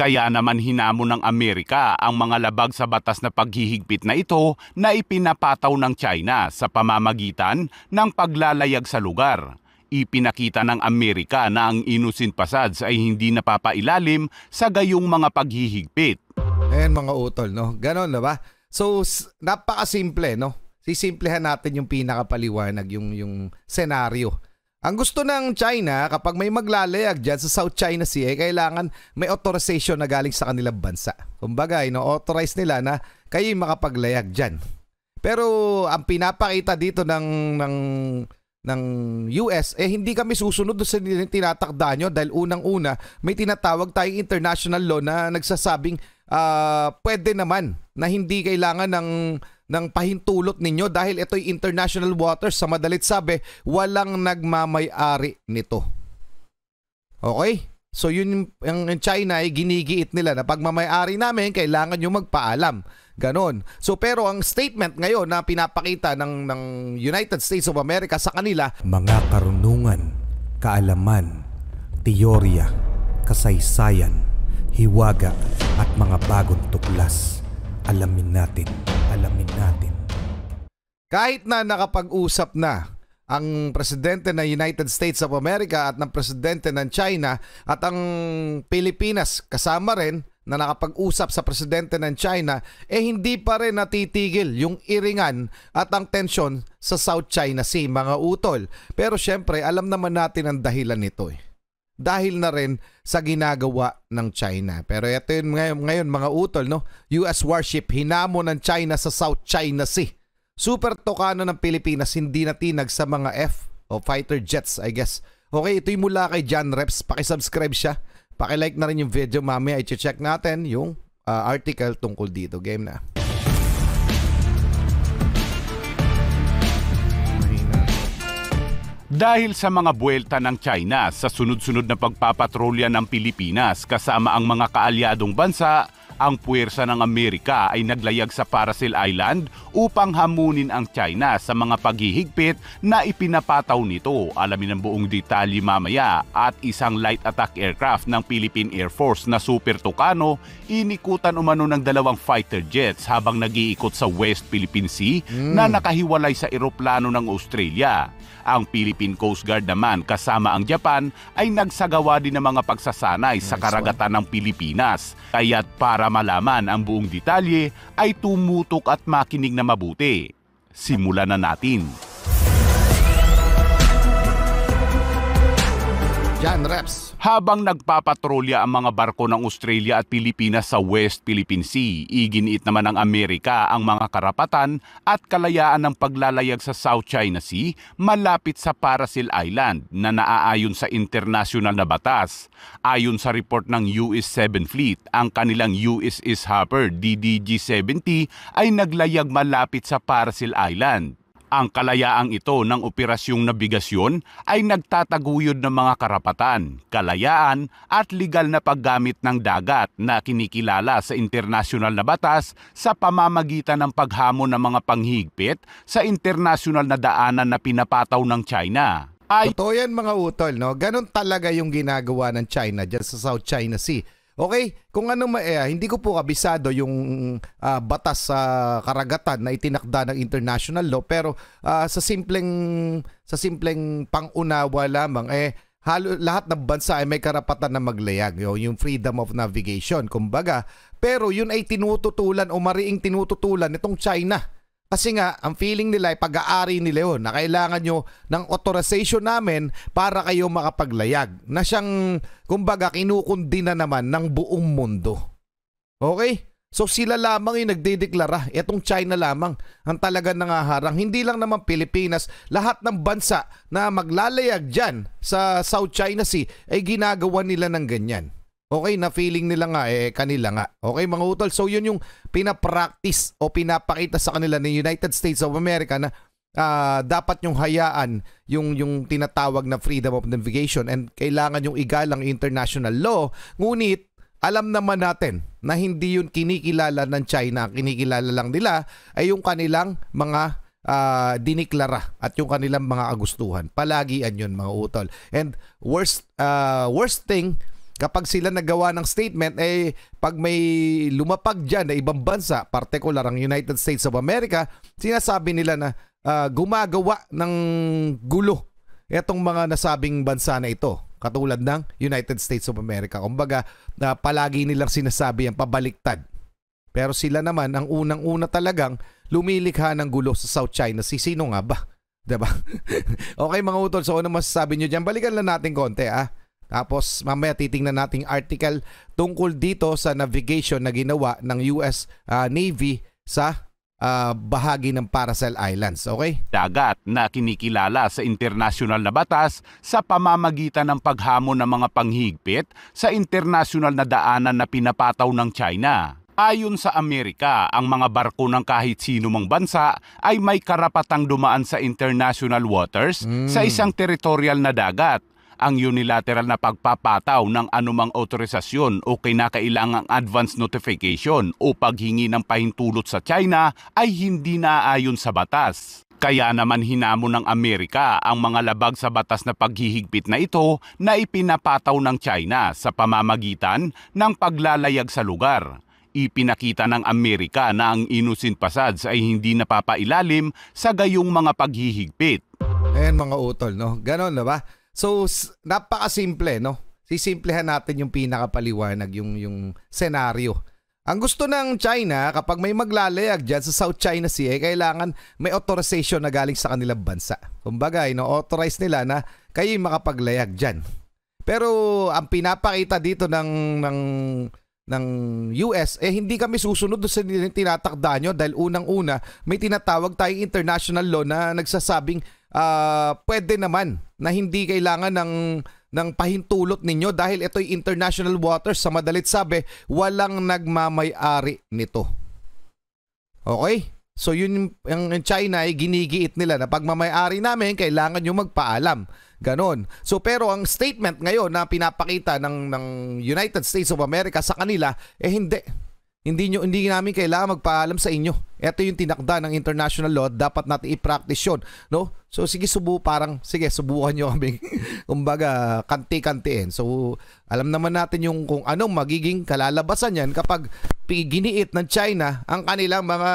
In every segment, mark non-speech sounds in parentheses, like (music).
Kaya naman hinamo ng Amerika ang mga labag sa batas na paghihigpit na ito na ipinapataw ng China sa pamamagitan ng paglalayag sa lugar. Ipinakita ng Amerika na ang Innocent Passage ay hindi napapailalim sa gayong mga paghihigpit. Ayan mga utol, no? Ganon na ba? Diba? So, napakasimple, no? Sisimplehan natin yung pinakapaliwanag, yung, yung senaryo ang gusto ng China, kapag may maglalayag dyan sa South China Sea, eh, kailangan may authorization na galing sa kanilang bansa. Kumbaga, ino-authorize eh, nila na kayo makapaglayag dyan. Pero ang pinapakita dito ng, ng, ng US, eh hindi kami susunod sa tinatakda nyo dahil unang-una may tinatawag tayong international law na nagsasabing uh, pwede naman na hindi kailangan ng ng pahintulot ninyo dahil ito'y international waters sa madalit sabi walang nagmamay-ari nito. Okay? So yun yung, China ay ginigiit nila na pagmamay-ari namin kailangan yung magpaalam. Ganon. So pero ang statement ngayon na pinapakita ng, ng United States of America sa kanila Mga karunungan, kaalaman, teorya, kasaysayan, hiwaga at mga bagong tuklas. Alamin natin alamin natin. Kahit na nakapag-usap na ang presidente ng United States of America at ng presidente ng China at ang Pilipinas kasama rin na nakapag-usap sa presidente ng China eh hindi pa rin natitigil yung iringan at ang tensyon sa South China Sea mga utol. Pero syempre alam naman natin ang dahilan nito eh dahil na rin sa ginagawa ng China. Pero ito yun ngayon, ngayon mga utol, no? US warship hinamo ng China sa South China Sea. Super tokano ng Pilipinas hindi natinag sa mga F o fighter jets, I guess. Okay, ito'y mula kay John Reps. Pakisubscribe siya. Pakilike na rin yung video. Mamaya i-check natin yung uh, article tungkol dito. Game na. Dahil sa mga buwelta ng China sa sunod-sunod na pagpapatrolya ng Pilipinas kasama ang mga kaalyadong bansa, ang puwersa ng Amerika ay naglayag sa Paracel Island upang hamunin ang China sa mga paghihigpit na ipinapataw nito. Alamin ang buong detalye mamaya at isang light attack aircraft ng Philippine Air Force na Super Tucano inikutan umano ng dalawang fighter jets habang nag-iikot sa West Philippine Sea mm. na nakahiwalay sa eroplano ng Australia. Ang Philippine Coast Guard naman kasama ang Japan ay nagsagawa din ng mga pagsasanay nice sa karagatan one. ng Pilipinas. Kaya't para malaman ang buong detalye ay tumutok at makinig na mabuti. Simulan na natin. John Reps. Habang nagpapatrolya ang mga barko ng Australia at Pilipinas sa West Philippine Sea, iginiit naman ng Amerika ang mga karapatan at kalayaan ng paglalayag sa South China Sea malapit sa Paracel Island na naaayon sa international na batas. Ayon sa report ng US 7 Fleet, ang kanilang USS Hopper DDG-70 ay naglayag malapit sa Paracel Island ang kalayaang ito ng operasyong nabigasyon ay nagtataguyod ng mga karapatan, kalayaan at legal na paggamit ng dagat na kinikilala sa internasyonal na batas sa pamamagitan ng paghamon ng mga panghigpit sa internasyonal na daanan na pinapataw ng China. Ay, Totoo yan mga utol, no? ganun talaga yung ginagawa ng China dyan sa South China Sea Okay, kung ano ma eh, hindi ko po kabisado yung uh, batas sa uh, karagatan na itinakda ng international law pero uh, sa simpleng sa simpleng pangunawa lamang eh halo, lahat ng bansa ay may karapatan na maglayag, yung freedom of navigation kumbaga. Pero yun ay tinututulan o mariing tinututulan nitong China kasi nga, ang feeling nila ay pag-aari ni Leon na kailangan nyo ng authorization namin para kayo makapaglayag. Na siyang, kumbaga, kinukundi na naman ng buong mundo. Okay? So sila lamang yung nagdedeklara. Itong China lamang ang talaga nangaharang. Hindi lang naman Pilipinas. Lahat ng bansa na maglalayag dyan sa South China Sea ay ginagawa nila ng ganyan. Okay, na feeling nila nga eh kanila nga. Okay mga utol, so yun yung pinapractice o pinapakita sa kanila ng United States of America na uh, dapat yung hayaan yung yung tinatawag na freedom of navigation and kailangan yung igalang international law. Ngunit alam naman natin na hindi yun kinikilala ng China, kinikilala lang nila ay yung kanilang mga uh, diniklara at yung kanilang mga agustuhan. Palagian yun mga utol. And worst uh, worst thing kapag sila nagawa ng statement, eh pag may lumapag diyan na ibang bansa, partikular ang United States of America, sinasabi nila na uh, gumagawa ng gulo itong mga nasabing bansa na ito. Katulad ng United States of America. Kumbaga, na uh, palagi nilang sinasabi ang pabaliktad. Pero sila naman, ang unang-una talagang lumilikha ng gulo sa South China Sea. Sino nga ba? 'di ba? (laughs) okay mga utol, so ano masasabi niyo diyan? Balikan lang natin konti ah. Tapos mamaya titingnan nating article tungkol dito sa navigation na ginawa ng US uh, ah, Navy sa uh, bahagi ng Paracel Islands, okay? Dagat na kinikilala sa international na batas sa pamamagitan ng paghamon ng mga panghigpit sa international na daanan na pinapataw ng China. Ayon sa Amerika, ang mga barko ng kahit sino mang bansa ay may karapatang dumaan sa international waters mm. sa hmm. isang teritorial na dagat ang unilateral na pagpapataw ng anumang otorisasyon o kinakailangang advance notification o paghingi ng pahintulot sa China ay hindi naaayon sa batas. Kaya naman hinamo ng Amerika ang mga labag sa batas na paghihigpit na ito na ipinapataw ng China sa pamamagitan ng paglalayag sa lugar. Ipinakita ng Amerika na ang innocent passage ay hindi napapailalim sa gayong mga paghihigpit. Ayan mga utol, no? Ganon na ba? So, napakasimple, no? Sisimplehan natin yung pinakapaliwanag, yung, yung scenario. Ang gusto ng China, kapag may maglalayag diyan sa South China Sea, eh, kailangan may authorization na galing sa kanilang bansa. Kumbaga, ino-authorize nila na kayo makapaglayag diyan. Pero ang pinapakita dito ng, ng, ng US, eh hindi kami susunod sa tinatakda nyo dahil unang-una may tinatawag tayong international law na nagsasabing uh, pwede naman na hindi kailangan ng ng pahintulot ninyo dahil ito'y international waters sa madalit sabi walang nagmamay-ari nito. Okay? So yun yung, China ay ginigiit nila na pagmamay-ari namin kailangan nyo magpaalam. Ganon. So pero ang statement ngayon na pinapakita ng ng United States of America sa kanila eh hindi hindi, nyo, hindi namin kailangan magpaalam sa inyo. Ito yung tinakda ng international law. Dapat natin i-practice yun. No? So, sige, subu, parang, sige, subukan niyo kami. (laughs) Kumbaga, kanti-kantiin. So, alam naman natin yung kung anong magiging kalalabasan niyan kapag giniit ng China ang kanilang mga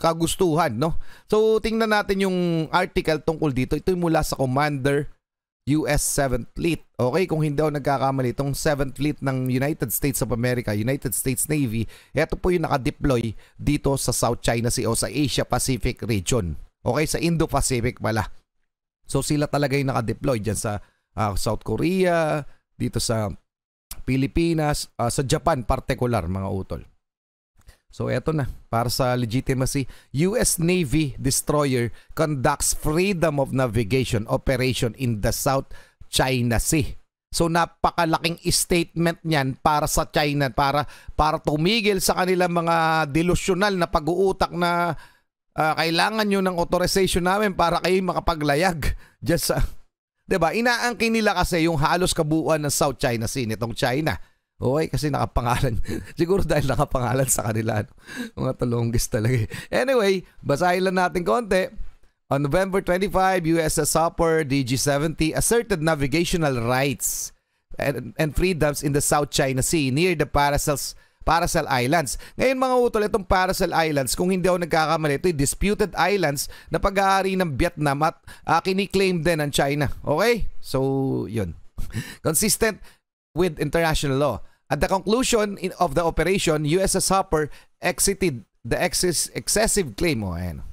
kagustuhan. No? So, tingnan natin yung article tungkol dito. Ito yung mula sa Commander US 7th Fleet. Okay, kung hindi daw nagkakamali, itong 7th Fleet ng United States of America, United States Navy, ito po yung nakadeploy dito sa South China Sea o sa Asia Pacific region. Okay, sa Indo-Pacific pala. So sila talaga yung nakadeploy dyan sa uh, South Korea, dito sa Pilipinas, uh, sa Japan particular mga utol. So eto na, para sa legitimacy, US Navy destroyer conducts freedom of navigation operation in the South China Sea. So napakalaking statement niyan para sa China para para tumigil sa kanilang mga delusional na pag-uutak na uh, kailangan niyo ng authorization namin para kayo makapaglayag just sa uh, 'di ba? Inaangkin nila kasi yung halos kabuuan ng South China Sea nitong China. Okay, kasi nakapangalan. (laughs) Siguro dahil nakapangalan sa kanila. Ano? Mga talonggis talaga. Eh. Anyway, basahin lang natin konti. On November 25, USS Hopper DG-70 asserted navigational rights and, and freedoms in the South China Sea near the Paracels Paracel Islands. Ngayon mga utol, itong Paracel Islands, kung hindi ako nagkakamali, ito'y disputed islands na pag-aari ng Vietnam at uh, kiniklaim din ng China. Okay? So, yun. (laughs) Consistent with international law. At the conclusion of the operation, USS Hopper exited the excess, excessive claim oh, ayan.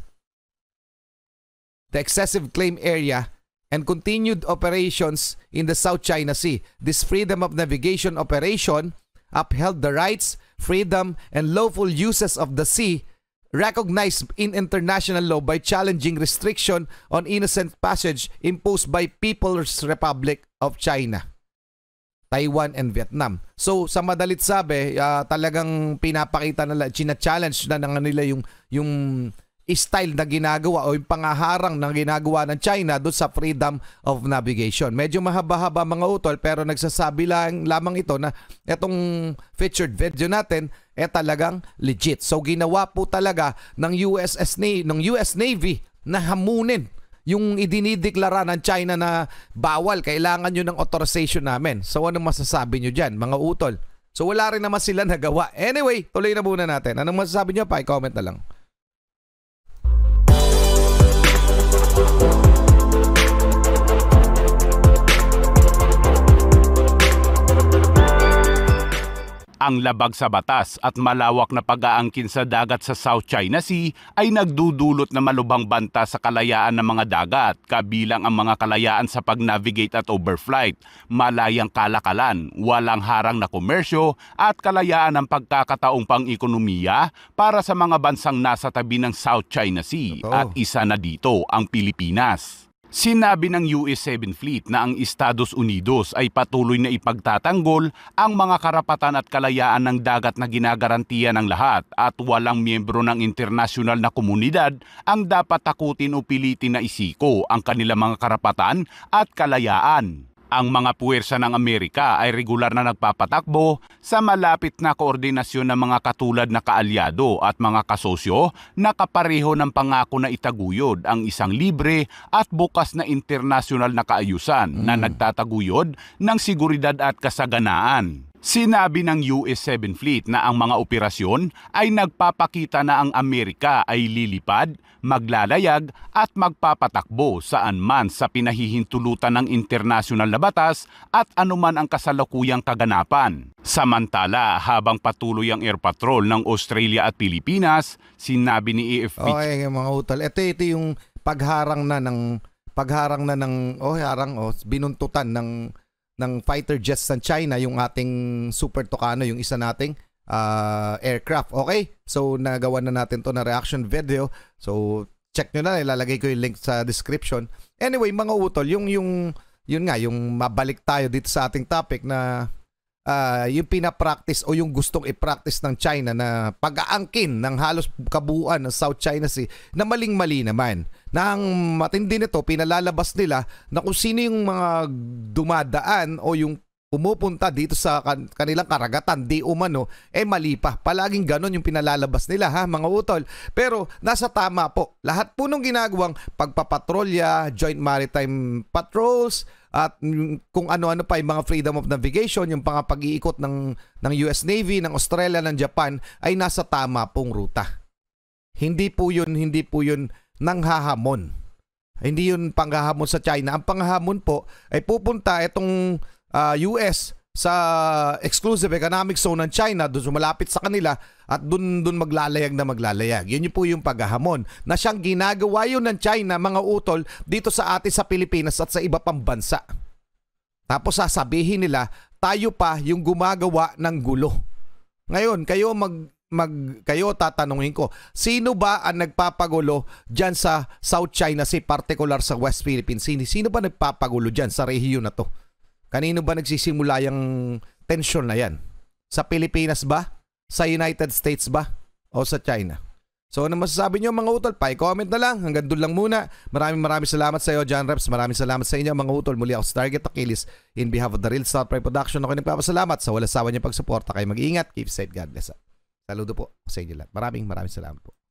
the excessive claim area and continued operations in the South China Sea. This freedom of navigation operation upheld the rights, freedom, and lawful uses of the sea recognized in international law by challenging restriction on innocent passage imposed by People's Republic of China. Taiwan and Vietnam. So sa madalit sabi, uh, talagang pinapakita na china-challenge na nga nila yung yung style na ginagawa o yung pangaharang na ginagawa ng China doon sa freedom of navigation. Medyo mahaba-haba mga utol pero nagsasabi lang lamang ito na itong featured video natin eh talagang legit. So ginawa po talaga ng USS Navy, ng US Navy na hamunin yung idinideklara ng China na bawal, kailangan nyo ng authorization namin. So anong masasabi nyo dyan, mga utol? So wala rin naman sila nagawa. Anyway, tuloy na muna natin. Anong masasabi nyo? Pa-comment na lang. Ang labag sa batas at malawak na pag-aangkin sa dagat sa South China Sea ay nagdudulot na malubhang banta sa kalayaan ng mga dagat, kabilang ang mga kalayaan sa pag-navigate at overflight, malayang kalakalan, walang harang na komersyo at kalayaan ng pagkakataong pang-ekonomiya para sa mga bansang nasa tabi ng South China Sea at isa na dito ang Pilipinas. Sinabi ng US 7 Fleet na ang Estados Unidos ay patuloy na ipagtatanggol ang mga karapatan at kalayaan ng dagat na ginagarantiya ng lahat at walang miyembro ng internasyonal na komunidad ang dapat takutin o pilitin na isiko ang kanilang mga karapatan at kalayaan. Ang mga puwersa ng Amerika ay regular na nagpapatakbo sa malapit na koordinasyon ng mga katulad na kaalyado at mga kasosyo na kapareho ng pangako na itaguyod ang isang libre at bukas na internasyonal na kaayusan mm. na nagtataguyod ng seguridad at kasaganaan. Sinabi ng US 7 Fleet na ang mga operasyon ay nagpapakita na ang Amerika ay lilipad maglalayag at magpapatakbo saan man sa pinahihintulutan ng internasyonal na batas at anuman ang kasalukuyang kaganapan. Samantala, habang patuloy ang air patrol ng Australia at Pilipinas, sinabi ni AFP... Okay, mga utal. Ito, ito yung pagharang na ng pagharang na ng oh harang oh binuntutan ng ng fighter jets ng China yung ating Super Tucano yung isa nating uh, aircraft. Okay? So, nagawa na natin to na reaction video. So, check nyo na. Ilalagay ko yung link sa description. Anyway, mga utol, yung, yung, yun nga, yung mabalik tayo dito sa ating topic na uh, yung pinapractice o yung gustong i-practice ng China na pag-aangkin ng halos kabuuan ng South China Sea na maling-mali naman. Na ang matindi nito, pinalalabas nila na kung sino yung mga dumadaan o yung pumupunta dito sa kan- kanilang karagatan, di umano, eh mali pa. Palaging ganon yung pinalalabas nila ha mga utol. Pero nasa tama po. Lahat po nung ginagawang pagpapatrolya, joint maritime patrols, at kung ano-ano pa yung mga freedom of navigation, yung mga pag-iikot ng, ng US Navy, ng Australia, ng Japan, ay nasa tama pong ruta. Hindi po yun, hindi po yun nanghahamon. Hindi yun panghahamon sa China. Ang panghahamon po ay pupunta itong uh, ah, US sa exclusive economic zone ng China doon sumalapit sa kanila at doon doon maglalayag na maglalayag. Yun yung po yung paghahamon na siyang ginagawa yun ng China mga utol dito sa atin sa Pilipinas at sa iba pang bansa. Tapos sasabihin nila tayo pa yung gumagawa ng gulo. Ngayon, kayo mag mag kayo tatanungin ko, sino ba ang nagpapagulo diyan sa South China Sea, particular sa West Philippine Sea? Sino ba nagpapagulo diyan sa rehiyon na to? Kanino ba nagsisimula yung tension na yan? Sa Pilipinas ba? Sa United States ba? O sa China? So ano masasabi nyo mga utol? Pa-comment na lang. Hanggang doon lang muna. Maraming maraming salamat sa iyo, John Reps. Maraming salamat sa inyo mga utol. Muli ako sa Target Aquiles. In behalf of the Real Star Pride Production, ako nagpapasalamat sa walang sawa niyo pagsuporta. Kayo mag-iingat. Keep safe. God bless. Saludo po sa inyo lahat. Maraming maraming salamat po.